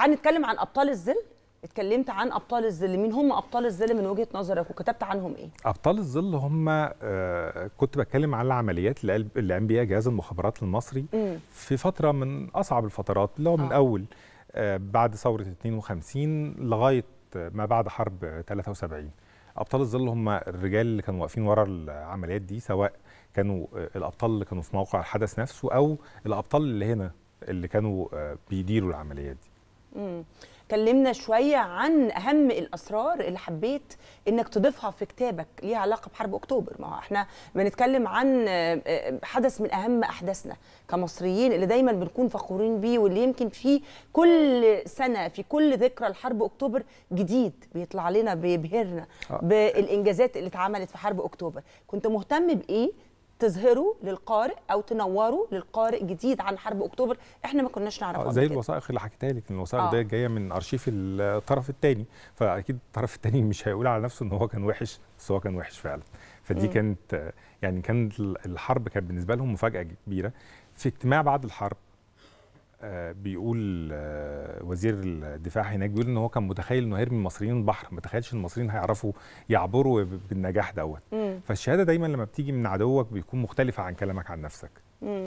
تعال نتكلم عن ابطال الظل اتكلمت عن ابطال الظل مين هم ابطال الظل من وجهه نظرك وكتبت عنهم ايه ابطال الظل هم آه، كنت بتكلم على العمليات اللي قام بيها جهاز المخابرات المصري م. في فتره من اصعب الفترات اللي هو من آه. اول آه، بعد ثوره 52 لغايه آه، ما بعد حرب 73 ابطال الظل هم الرجال اللي كانوا واقفين ورا العمليات دي سواء كانوا الابطال اللي كانوا في موقع الحدث نفسه او الابطال اللي هنا اللي كانوا بيديروا العمليات دي كلمنا شويه عن اهم الاسرار اللي حبيت انك تضيفها في كتابك ليها علاقه بحرب اكتوبر ما احنا بنتكلم عن آه، آه، حدث من اهم احداثنا كمصريين اللي دايما بنكون فخورين بيه واللي يمكن في كل سنه في كل ذكرى لحرب اكتوبر جديد بيطلع لنا بيبهرنا آه. بالانجازات اللي اتعملت في حرب اكتوبر كنت مهتم بايه تظهروا للقارئ او تنوروا للقارئ جديد عن حرب اكتوبر احنا ما كناش نعرفها آه، زي الوثائق اللي حكيتها لك ان الوثائق آه. ده جايه من ارشيف الطرف الثاني فاكيد الطرف الثاني مش هيقول على نفسه ان هو كان وحش بس هو كان وحش فعلا فدي مم. كانت يعني كانت الحرب كانت بالنسبه لهم مفاجاه كبيره في اجتماع بعد الحرب آه، بيقول آه، وزير الدفاع هناك بيقول ان هو كان متخيل انه هيرمي المصريين البحر ما تخيلش المصريين هيعرفوا يعبروا بالنجاح دوت فالشهاده دايما لما بتيجي من عدوك بيكون مختلفه عن كلامك عن نفسك